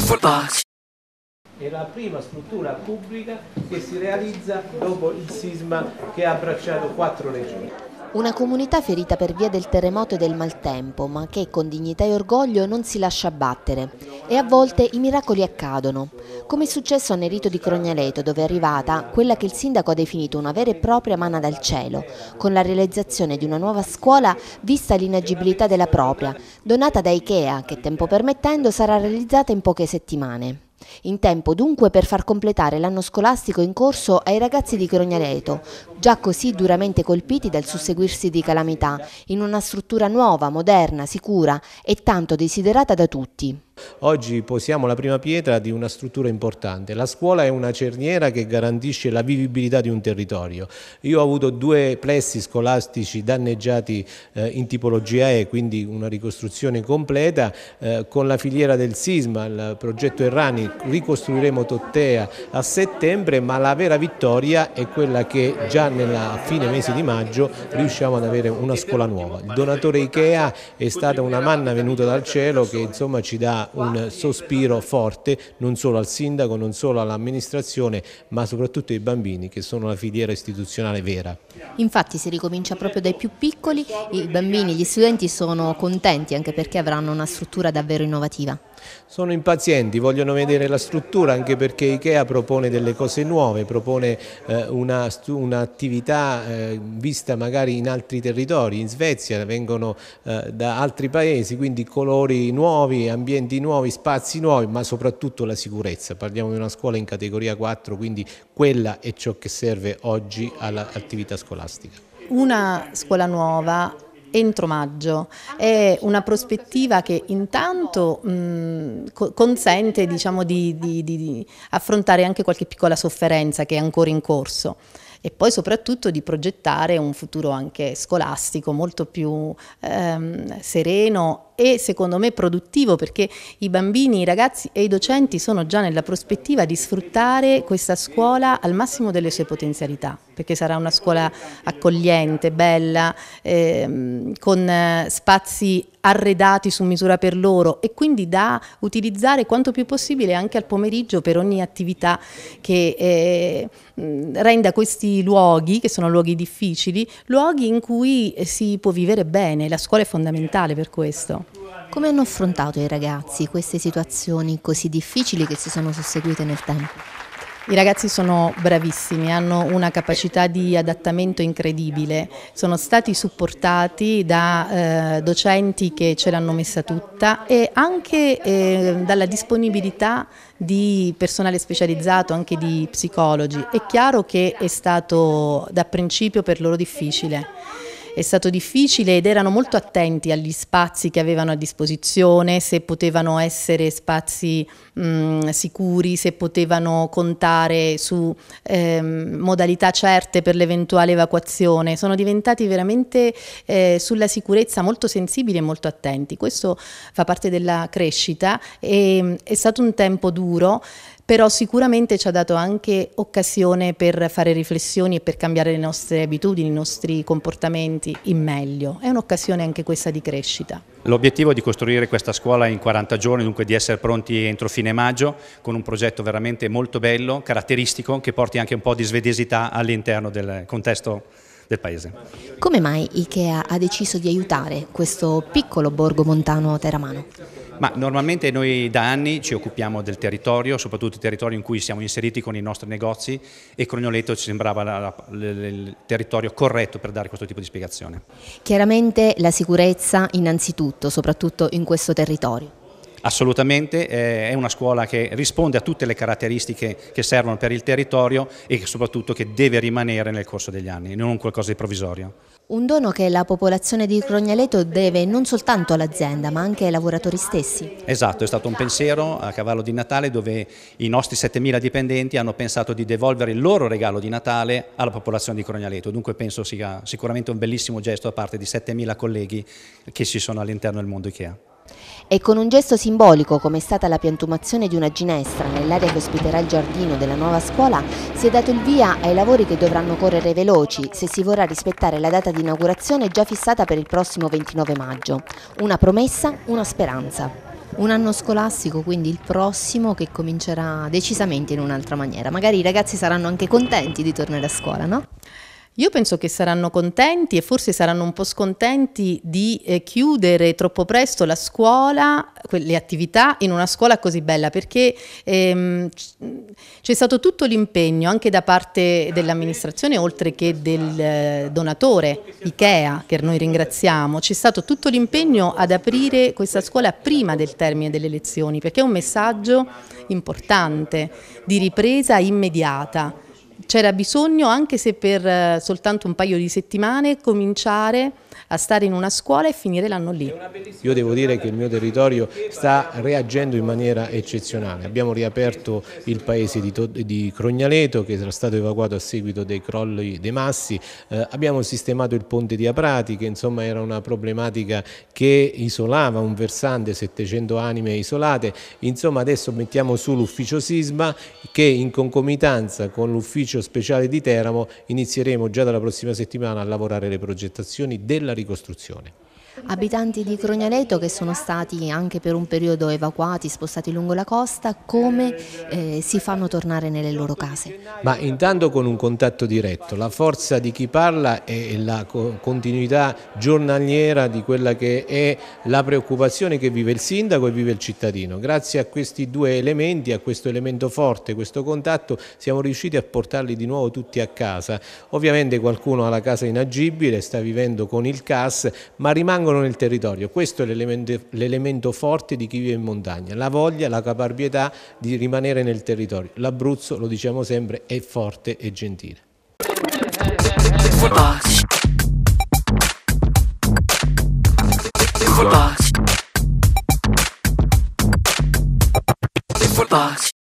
Footbox. È la prima struttura pubblica che si realizza dopo il sisma che ha abbracciato quattro regioni. Una comunità ferita per via del terremoto e del maltempo, ma che con dignità e orgoglio non si lascia abbattere. E a volte i miracoli accadono, come è successo a Nerito di Crognaleto, dove è arrivata quella che il sindaco ha definito una vera e propria mana dal cielo, con la realizzazione di una nuova scuola vista l'inagibilità della propria, donata da Ikea, che tempo permettendo sarà realizzata in poche settimane. In tempo dunque per far completare l'anno scolastico in corso ai ragazzi di Crognaleto, già così duramente colpiti dal susseguirsi di calamità, in una struttura nuova, moderna, sicura e tanto desiderata da tutti. Oggi posiamo la prima pietra di una struttura importante. La scuola è una cerniera che garantisce la vivibilità di un territorio. Io ho avuto due plessi scolastici danneggiati eh, in tipologia E, quindi una ricostruzione completa. Eh, con la filiera del sisma, il progetto Errani, ricostruiremo Tottea a settembre, ma la vera vittoria è quella che già nella fine mese di maggio riusciamo ad avere una scuola nuova. Il donatore Ikea è stata una manna venuta dal cielo che insomma ci dà un sospiro forte non solo al sindaco, non solo all'amministrazione, ma soprattutto ai bambini che sono la filiera istituzionale vera. Infatti si ricomincia proprio dai più piccoli, i bambini, gli studenti sono contenti anche perché avranno una struttura davvero innovativa. Sono impazienti, vogliono vedere la struttura anche perché Ikea propone delle cose nuove, propone eh, un'attività un eh, vista magari in altri territori, in Svezia vengono eh, da altri paesi, quindi colori nuovi, ambienti ambienti nuovi, spazi nuovi, ma soprattutto la sicurezza. Parliamo di una scuola in categoria 4, quindi quella è ciò che serve oggi all'attività scolastica. Una scuola nuova entro maggio. È una prospettiva che intanto mh, consente diciamo, di, di, di, affrontare anche qualche piccola sofferenza che è ancora in corso e poi soprattutto di progettare un futuro anche scolastico molto più ehm, sereno e secondo me produttivo perché i bambini, i ragazzi e i docenti sono già nella prospettiva di sfruttare questa scuola al massimo delle sue potenzialità perché sarà una scuola accogliente, bella, ehm, eh, con spazi arredati su misura per loro e quindi da utilizzare quanto più possibile anche al pomeriggio per ogni attività che eh, renda questi luoghi, che sono luoghi difficili, luoghi in cui si può vivere bene, la scuola è fondamentale per questo. Come hanno affrontato i ragazzi queste situazioni così difficili che si sono susseguite nel tempo? I ragazzi sono bravissimi, hanno una capacità di adattamento incredibile, sono stati supportati da eh, docenti che ce l'hanno messa tutta e anche eh, dalla disponibilità di personale specializzato, anche di psicologi. È chiaro che è stato da principio per loro difficile è stato difficile ed erano molto attenti agli spazi che avevano a disposizione, se potevano essere spazi mh, mm, sicuri, se potevano contare su eh, modalità certe per l'eventuale evacuazione. Sono diventati veramente eh, sulla sicurezza molto sensibili e molto attenti. Questo fa parte della crescita e mm, è stato un tempo duro però sicuramente ci ha dato anche occasione per fare riflessioni e per cambiare le nostre abitudini, i nostri comportamenti in meglio. È un'occasione anche questa di crescita. L'obiettivo è di costruire questa scuola in 40 giorni, dunque di essere pronti entro fine maggio con un progetto veramente molto bello, caratteristico, che porti anche un po' di svedesità all'interno del contesto del paese. Come mai Ikea ha deciso di aiutare questo piccolo borgo montano teramano? Ma normalmente noi da anni ci occupiamo del territorio, soprattutto il territorio in cui siamo inseriti con i nostri negozi e Crognoletto ci sembrava la, la, il territorio corretto per dare questo tipo di spiegazione. Chiaramente la sicurezza innanzitutto, soprattutto in questo territorio. Assolutamente, è una scuola che risponde a tutte le caratteristiche che servono per il territorio e soprattutto che deve rimanere nel corso degli anni, non qualcosa di provvisorio. Un dono che la popolazione di Crognaleto deve non soltanto all'azienda ma anche ai lavoratori stessi. Esatto, è stato un pensiero a cavallo di Natale dove i nostri 7.000 dipendenti hanno pensato di devolvere il loro regalo di Natale alla popolazione di Crognaleto, dunque penso sia sicuramente un bellissimo gesto da parte di 7.000 colleghi che ci sono all'interno del mondo Ikea. E con un gesto simbolico come è stata la piantumazione di una ginestra nell'area che ospiterà il giardino della nuova scuola, si è dato il via ai lavori che dovranno correre veloci se si vorrà rispettare la data di inaugurazione già fissata per il prossimo 29 maggio. Una promessa, una speranza. Un anno scolastico, quindi il prossimo, che comincerà decisamente in un'altra maniera. Magari i ragazzi saranno anche contenti di tornare a scuola, no? Io penso che saranno contenti e forse saranno un po' scontenti di eh, chiudere troppo presto la scuola, le attività in una scuola così bella, perché ehm, c'è stato tutto l'impegno anche da parte dell'amministrazione, oltre che del eh, donatore Ikea, che noi ringraziamo, c'è stato tutto l'impegno ad aprire questa scuola prima del termine delle elezioni, perché è un messaggio importante di ripresa immediata c'era bisogno, anche se per eh, soltanto un paio di settimane, cominciare a stare in una scuola e finire l'anno lì. Io devo dire che il mio territorio sta reagendo in maniera eccezionale. Abbiamo riaperto il paese di, di Crognaleto che era stato evacuato a seguito dei crolli dei massi, eh, abbiamo sistemato il ponte di Aprati che insomma era una problematica che isolava un versante, 700 anime isolate. Insomma adesso mettiamo su l'ufficio sisma che in concomitanza con l'ufficio ufficio speciale di Teramo inizieremo già dalla prossima settimana a lavorare le progettazioni della ricostruzione. Abitanti di Crognaneto che sono stati anche per un periodo evacuati, spostati lungo la costa, come eh, si fanno tornare nelle loro case? Ma intanto con un contatto diretto, la forza di chi parla e la continuità giornaliera di quella che è la preoccupazione che vive il sindaco e vive il cittadino. Grazie a questi due elementi, a questo elemento forte, questo contatto, siamo riusciti a portarli di nuovo tutti a casa. Ovviamente qualcuno ha la casa inagibile, sta vivendo con il CAS, ma rimane rimangono nel territorio. Questo è l'elemento forte di chi vive in montagna, la voglia, la caparbietà di rimanere nel territorio. L'Abruzzo, lo diciamo sempre, è forte e gentile. Box.